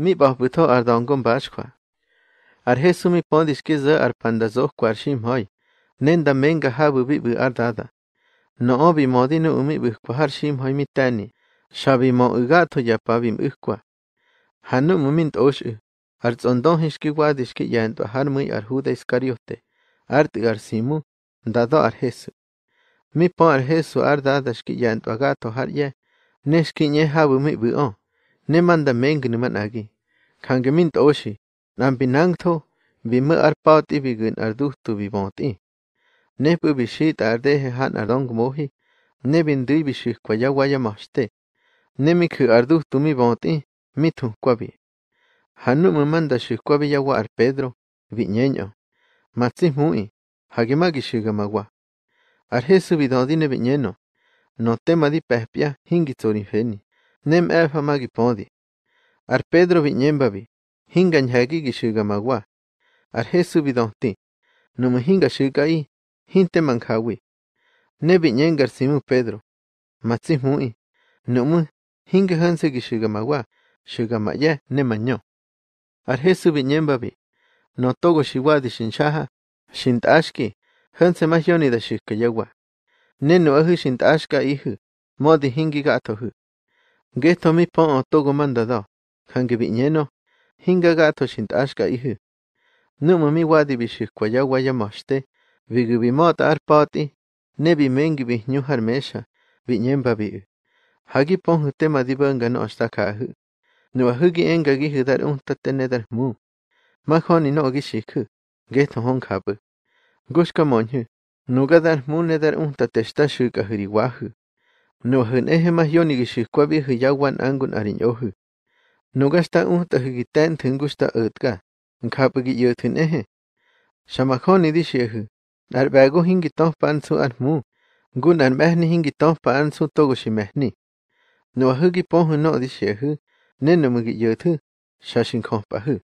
می بابوتو اردانگون باش کوا. ار می پاندیش که زه ار پندزوخ کورشیم های نین منگ ها بو بی بی ار دادا. نا آبی مادی نو امی بی های می تانی شابی ما اگا تو یا پاویم اخ کوا. هنو ممند اوش او ار زندان هیش که وادیش که یا یعنی انتو هر می ار هود اسکاریوته ار دیگر سیمو دادا ار می پا ار ار دادش که یا یعنی انتو اگا تو هر یه نشکی نیه ها بو می بی آن. دا منگ اگی. kan gemin oshi nam bi nangtho bi mu ar pati bi gun ar duhtu bi bonti. Ne bu bi shiit ar dehe han ar dong mohi, ne bin dui bi shi kwa ya waya mashte. Ne mi ku ar duhtu mi bonti, mi thun kwa bi. Hanu mu manda shi kwa bi ya wa ar pedro, vi nyenyo. Ma tsi mui, hagi magi shi gama wa. Ar he su bi dondi ne bi nyeno, no te ma di pehpia hingi tzorin feni, nem efa er magi pondi. Ar Pedro viñembavi, hingan yaki gishuga mawa. Ar Jesu vidonti, numu hinga shukai, hinte mankawi. Ne viñengar simu Pedro, matsi mui, numu hinga hanse gishuga mawa, shuga maya ne maño. Ar Jesu viñembavi, no togo shiwadi shinshaha, shintashki, hanse mas yonida shukayawa. Ne no ahu shintashka ihu, modi hingi gatohu. Gesto mi pon otogo mandado. hangi bi biñeno hinga gato shint ashka ihu numa mi wadi bi shi bishikuaya waya mashte vigi pati ne bi mengi bihnu harmesha mesha bi hagi pon ponhu tema dibanga no ka hu nuwa hugi enga gi hu hidar unta dar mu ma mahoni no gi shi shiku geto hon kabu gushka monhu nuga dar mu ne nedar unta testa shuka hiriwahu nuwa hun ehe mahyoni gi shi kwa bi hu ya wan angun arin yo hu Nocaxtaúntajɨ quitántjɨncuxtaätca, ncapɨquiyätjɨ'neje, xamajónidixyäjä, narpä'aku jinquitojpa ntsu anjmú, nkunanmajni jinquitojpa antsu tocoximajni, noajɨ quipojɨ no'odixyajä, ne nomoquiyätjä, xaxinkojpajä.